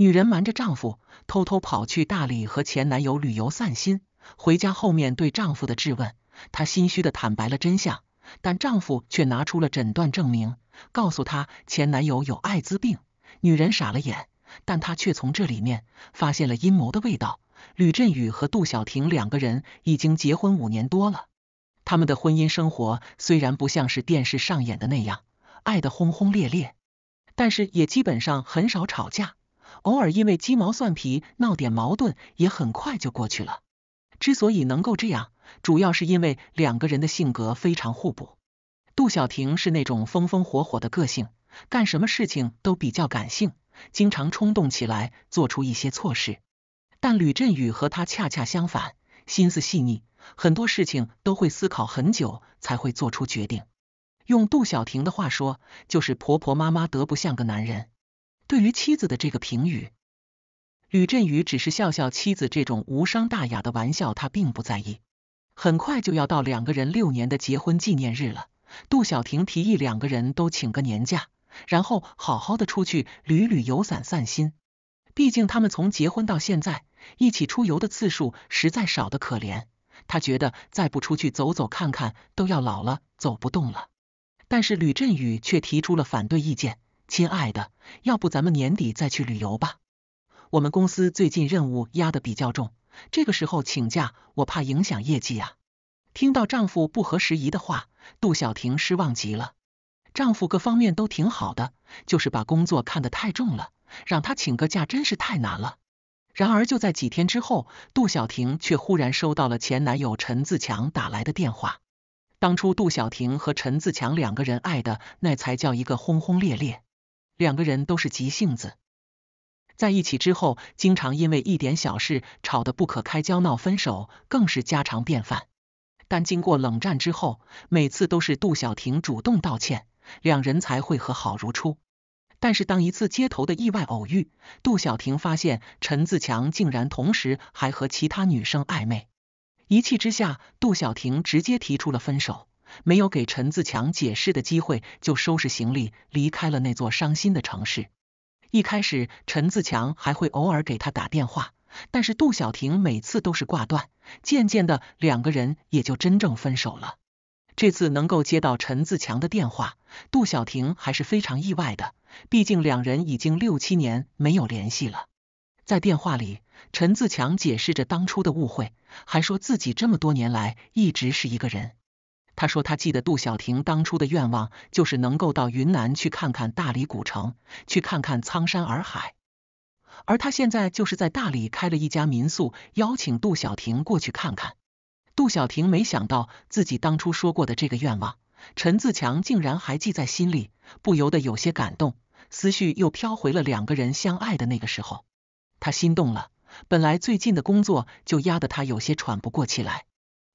女人瞒着丈夫，偷偷跑去大理和前男友旅游散心。回家后面对丈夫的质问，她心虚的坦白了真相。但丈夫却拿出了诊断证明，告诉她前男友有艾滋病。女人傻了眼，但她却从这里面发现了阴谋的味道。吕振宇和杜小婷两个人已经结婚五年多了，他们的婚姻生活虽然不像是电视上演的那样爱的轰轰烈烈，但是也基本上很少吵架。偶尔因为鸡毛蒜皮闹点矛盾，也很快就过去了。之所以能够这样，主要是因为两个人的性格非常互补。杜小婷是那种风风火火的个性，干什么事情都比较感性，经常冲动起来做出一些错事。但吕振宇和他恰恰相反，心思细腻，很多事情都会思考很久才会做出决定。用杜小婷的话说，就是婆婆妈妈得不像个男人。对于妻子的这个评语，吕振宇只是笑笑。妻子这种无伤大雅的玩笑，他并不在意。很快就要到两个人六年的结婚纪念日了，杜小婷提议两个人都请个年假，然后好好的出去旅旅游散散心。毕竟他们从结婚到现在，一起出游的次数实在少的可怜。他觉得再不出去走走看看，都要老了，走不动了。但是吕振宇却提出了反对意见。亲爱的，要不咱们年底再去旅游吧？我们公司最近任务压得比较重，这个时候请假我怕影响业绩啊。听到丈夫不合时宜的话，杜小婷失望极了。丈夫各方面都挺好的，就是把工作看得太重了，让他请个假真是太难了。然而就在几天之后，杜小婷却忽然收到了前男友陈自强打来的电话。当初杜小婷和陈自强两个人爱的那才叫一个轰轰烈烈。两个人都是急性子，在一起之后，经常因为一点小事吵得不可开交，闹分手更是家常便饭。但经过冷战之后，每次都是杜小婷主动道歉，两人才会和好如初。但是当一次街头的意外偶遇，杜小婷发现陈自强竟然同时还和其他女生暧昧，一气之下，杜小婷直接提出了分手。没有给陈自强解释的机会，就收拾行李离开了那座伤心的城市。一开始，陈自强还会偶尔给他打电话，但是杜小婷每次都是挂断。渐渐的，两个人也就真正分手了。这次能够接到陈自强的电话，杜小婷还是非常意外的，毕竟两人已经六七年没有联系了。在电话里，陈自强解释着当初的误会，还说自己这么多年来一直是一个人。他说：“他记得杜小婷当初的愿望就是能够到云南去看看大理古城，去看看苍山洱海。而他现在就是在大理开了一家民宿，邀请杜小婷过去看看。杜小婷没想到自己当初说过的这个愿望，陈自强竟然还记在心里，不由得有些感动。思绪又飘回了两个人相爱的那个时候，他心动了。本来最近的工作就压得他有些喘不过气来。”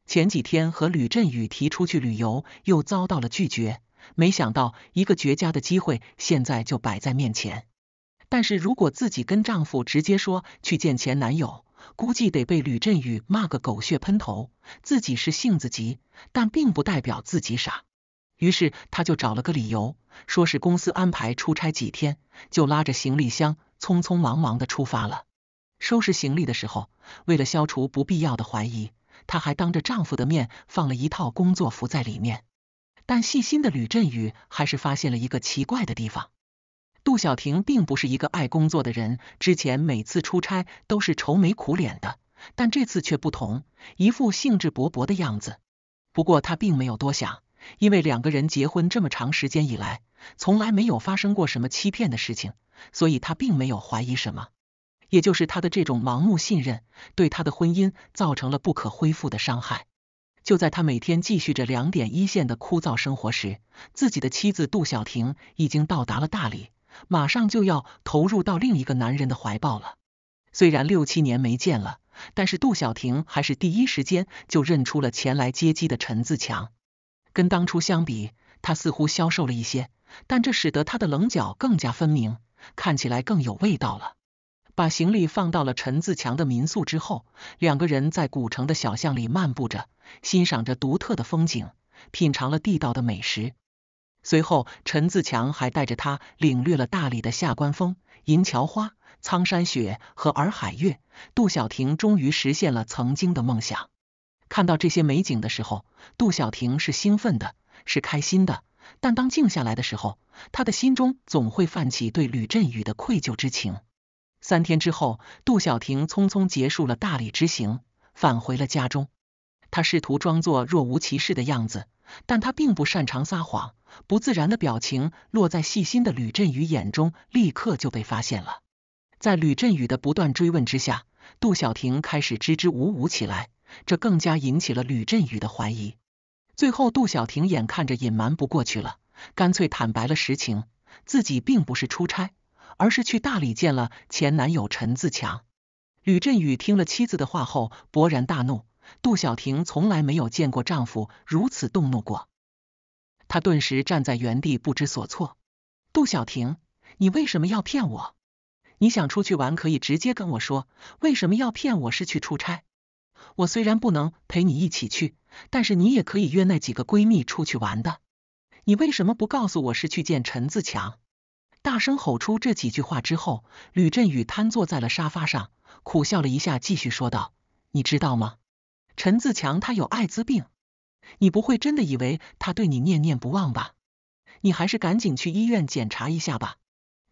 前几天和吕振宇提出去旅游，又遭到了拒绝。没想到一个绝佳的机会现在就摆在面前。但是如果自己跟丈夫直接说去见前男友，估计得被吕振宇骂个狗血喷头。自己是性子急，但并不代表自己傻。于是她就找了个理由，说是公司安排出差几天，就拉着行李箱匆匆忙忙的出发了。收拾行李的时候，为了消除不必要的怀疑。她还当着丈夫的面放了一套工作服在里面，但细心的吕振宇还是发现了一个奇怪的地方。杜小婷并不是一个爱工作的人，之前每次出差都是愁眉苦脸的，但这次却不同，一副兴致勃勃的样子。不过他并没有多想，因为两个人结婚这么长时间以来，从来没有发生过什么欺骗的事情，所以他并没有怀疑什么。也就是他的这种盲目信任，对他的婚姻造成了不可恢复的伤害。就在他每天继续着两点一线的枯燥生活时，自己的妻子杜小婷已经到达了大理，马上就要投入到另一个男人的怀抱了。虽然六七年没见了，但是杜小婷还是第一时间就认出了前来接机的陈自强。跟当初相比，他似乎消瘦了一些，但这使得他的棱角更加分明，看起来更有味道了。把行李放到了陈自强的民宿之后，两个人在古城的小巷里漫步着，欣赏着独特的风景，品尝了地道的美食。随后，陈自强还带着他领略了大理的下关风、银桥花、苍山雪和洱海月。杜小婷终于实现了曾经的梦想。看到这些美景的时候，杜小婷是兴奋的，是开心的。但当静下来的时候，他的心中总会泛起对吕振宇的愧疚之情。三天之后，杜小婷匆匆结束了大理之行，返回了家中。她试图装作若无其事的样子，但她并不擅长撒谎，不自然的表情落在细心的吕振宇眼中，立刻就被发现了。在吕振宇的不断追问之下，杜小婷开始支支吾吾起来，这更加引起了吕振宇的怀疑。最后，杜小婷眼看着隐瞒不过去了，干脆坦白了实情：自己并不是出差。而是去大理见了前男友陈自强。吕振宇听了妻子的话后，勃然大怒。杜小婷从来没有见过丈夫如此动怒过，她顿时站在原地不知所措。杜小婷，你为什么要骗我？你想出去玩可以直接跟我说，为什么要骗我？是去出差？我虽然不能陪你一起去，但是你也可以约那几个闺蜜出去玩的。你为什么不告诉我是去见陈自强？大声吼出这几句话之后，吕振宇瘫坐在了沙发上，苦笑了一下，继续说道：“你知道吗？陈自强他有艾滋病，你不会真的以为他对你念念不忘吧？你还是赶紧去医院检查一下吧。”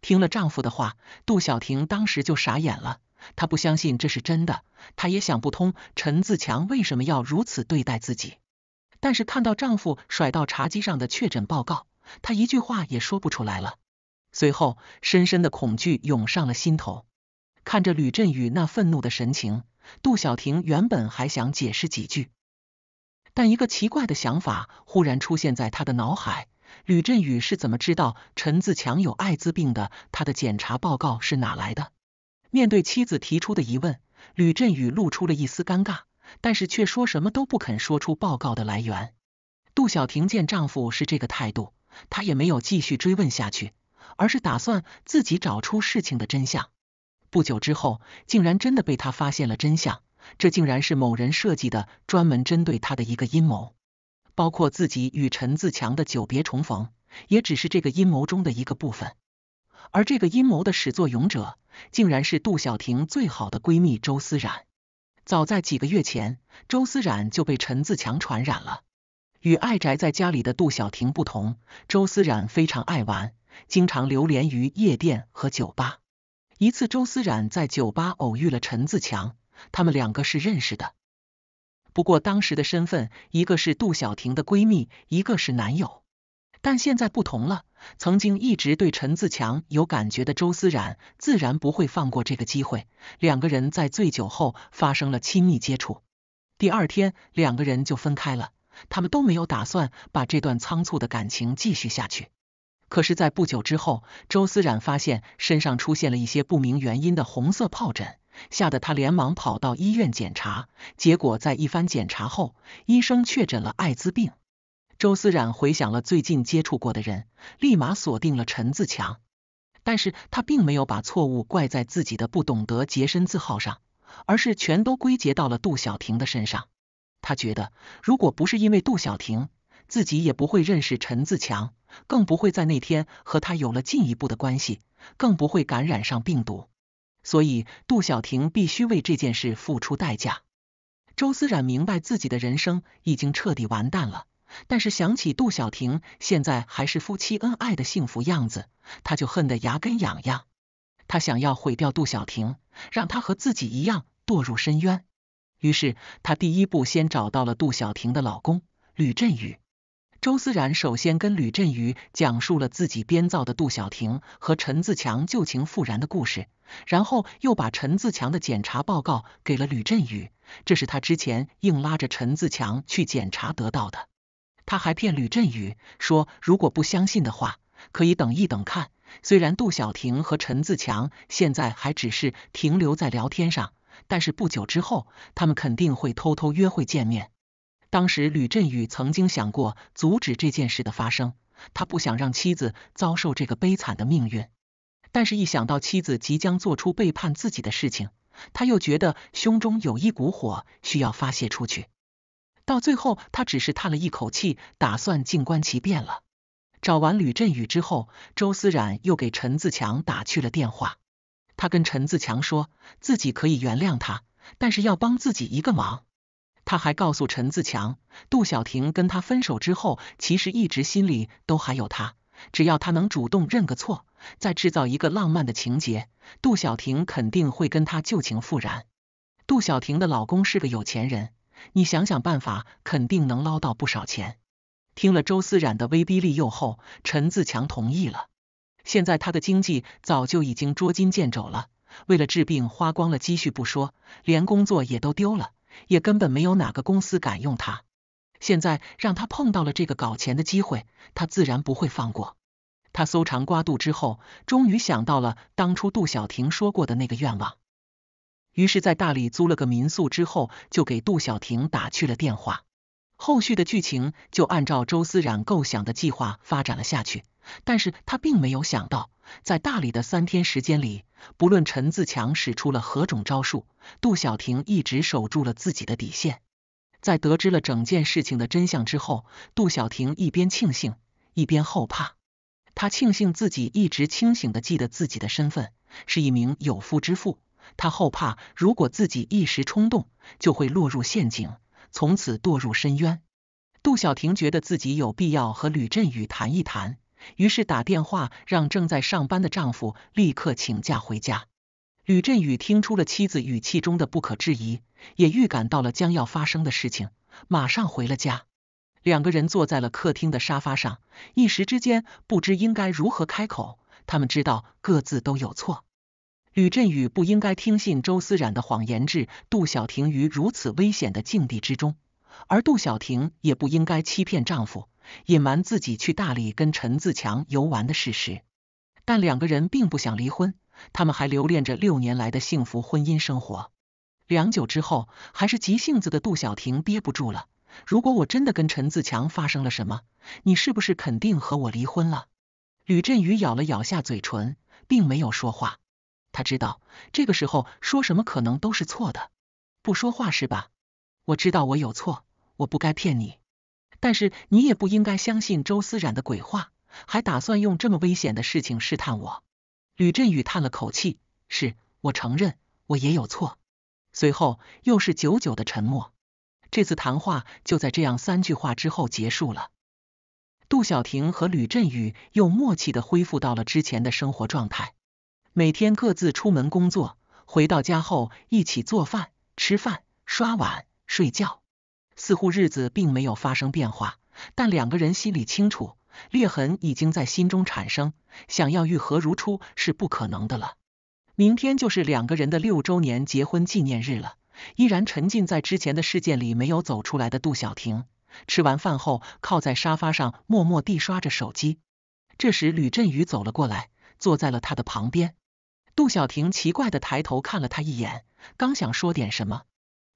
听了丈夫的话，杜小婷当时就傻眼了，她不相信这是真的，她也想不通陈自强为什么要如此对待自己。但是看到丈夫甩到茶几上的确诊报告，她一句话也说不出来了。随后，深深的恐惧涌上了心头。看着吕振宇那愤怒的神情，杜小婷原本还想解释几句，但一个奇怪的想法忽然出现在她的脑海：吕振宇是怎么知道陈自强有艾滋病的？他的检查报告是哪来的？面对妻子提出的疑问，吕振宇露出了一丝尴尬，但是却说什么都不肯说出报告的来源。杜小婷见丈夫是这个态度，她也没有继续追问下去。而是打算自己找出事情的真相。不久之后，竟然真的被他发现了真相。这竟然是某人设计的，专门针对他的一个阴谋。包括自己与陈自强的久别重逢，也只是这个阴谋中的一个部分。而这个阴谋的始作俑者，竟然是杜小婷最好的闺蜜周思冉。早在几个月前，周思冉就被陈自强传染了。与爱宅在家里的杜小婷不同，周思冉非常爱玩。经常流连于夜店和酒吧。一次，周思冉在酒吧偶遇了陈自强，他们两个是认识的。不过当时的身份，一个是杜小婷的闺蜜，一个是男友。但现在不同了，曾经一直对陈自强有感觉的周思冉，自然不会放过这个机会。两个人在醉酒后发生了亲密接触。第二天，两个人就分开了。他们都没有打算把这段仓促的感情继续下去。可是，在不久之后，周思冉发现身上出现了一些不明原因的红色疱疹，吓得他连忙跑到医院检查。结果，在一番检查后，医生确诊了艾滋病。周思冉回想了最近接触过的人，立马锁定了陈自强。但是他并没有把错误怪在自己的不懂得洁身自好上，而是全都归结到了杜小婷的身上。他觉得，如果不是因为杜小婷，自己也不会认识陈自强。更不会在那天和他有了进一步的关系，更不会感染上病毒。所以杜小婷必须为这件事付出代价。周思冉明白自己的人生已经彻底完蛋了，但是想起杜小婷现在还是夫妻恩爱的幸福样子，他就恨得牙根痒痒。他想要毁掉杜小婷，让她和自己一样堕入深渊。于是他第一步先找到了杜小婷的老公吕振宇。周思然首先跟吕振宇讲述了自己编造的杜小婷和陈自强旧情复燃的故事，然后又把陈自强的检查报告给了吕振宇。这是他之前硬拉着陈自强去检查得到的。他还骗吕振宇说，如果不相信的话，可以等一等看。虽然杜小婷和陈自强现在还只是停留在聊天上，但是不久之后，他们肯定会偷偷约会见面。当时，吕振宇曾经想过阻止这件事的发生，他不想让妻子遭受这个悲惨的命运。但是，一想到妻子即将做出背叛自己的事情，他又觉得胸中有一股火需要发泄出去。到最后，他只是叹了一口气，打算静观其变了。找完吕振宇之后，周思冉又给陈自强打去了电话。他跟陈自强说，自己可以原谅他，但是要帮自己一个忙。他还告诉陈自强，杜小婷跟他分手之后，其实一直心里都还有他。只要他能主动认个错，再制造一个浪漫的情节，杜小婷肯定会跟他旧情复燃。杜小婷的老公是个有钱人，你想想办法，肯定能捞到不少钱。听了周思冉的威逼利诱后，陈自强同意了。现在他的经济早就已经捉襟见肘了，为了治病花光了积蓄不说，连工作也都丢了。也根本没有哪个公司敢用他。现在让他碰到了这个搞钱的机会，他自然不会放过。他搜肠刮肚之后，终于想到了当初杜小婷说过的那个愿望。于是，在大理租了个民宿之后，就给杜小婷打去了电话。后续的剧情就按照周思冉构想的计划发展了下去。但是他并没有想到，在大理的三天时间里，不论陈自强使出了何种招数，杜小婷一直守住了自己的底线。在得知了整件事情的真相之后，杜小婷一边庆幸，一边后怕。她庆幸自己一直清醒的记得自己的身份是一名有夫之妇，她后怕如果自己一时冲动，就会落入陷阱，从此堕入深渊。杜小婷觉得自己有必要和吕振宇谈一谈。于是打电话让正在上班的丈夫立刻请假回家。吕振宇听出了妻子语气中的不可置疑，也预感到了将要发生的事情，马上回了家。两个人坐在了客厅的沙发上，一时之间不知应该如何开口。他们知道各自都有错。吕振宇不应该听信周思冉的谎言，置杜小婷于如此危险的境地之中。而杜小婷也不应该欺骗丈夫，隐瞒自己去大理跟陈自强游玩的事实。但两个人并不想离婚，他们还留恋着六年来的幸福婚姻生活。良久之后，还是急性子的杜小婷憋不住了：“如果我真的跟陈自强发生了什么，你是不是肯定和我离婚了？”吕振宇咬了咬下嘴唇，并没有说话。他知道这个时候说什么可能都是错的，不说话是吧？我知道我有错，我不该骗你，但是你也不应该相信周思冉的鬼话，还打算用这么危险的事情试探我。吕振宇叹了口气：“是我承认我也有错。”随后又是久久的沉默。这次谈话就在这样三句话之后结束了。杜小婷和吕振宇又默契的恢复到了之前的生活状态，每天各自出门工作，回到家后一起做饭、吃饭、刷碗。睡觉，似乎日子并没有发生变化，但两个人心里清楚，裂痕已经在心中产生，想要愈合如初是不可能的了。明天就是两个人的六周年结婚纪念日了，依然沉浸在之前的事件里没有走出来的杜小婷，吃完饭后靠在沙发上默默地刷着手机。这时，吕振宇走了过来，坐在了他的旁边。杜小婷奇怪的抬头看了他一眼，刚想说点什么。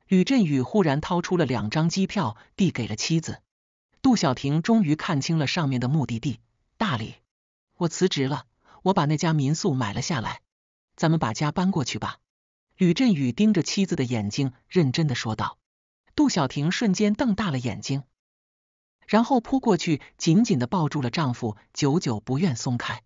吕振宇忽然掏出了两张机票，递给了妻子。杜小婷终于看清了上面的目的地——大理。我辞职了，我把那家民宿买了下来，咱们把家搬过去吧。吕振宇盯着妻子的眼睛，认真的说道。杜小婷瞬间瞪大了眼睛，然后扑过去，紧紧的抱住了丈夫，久久不愿松开。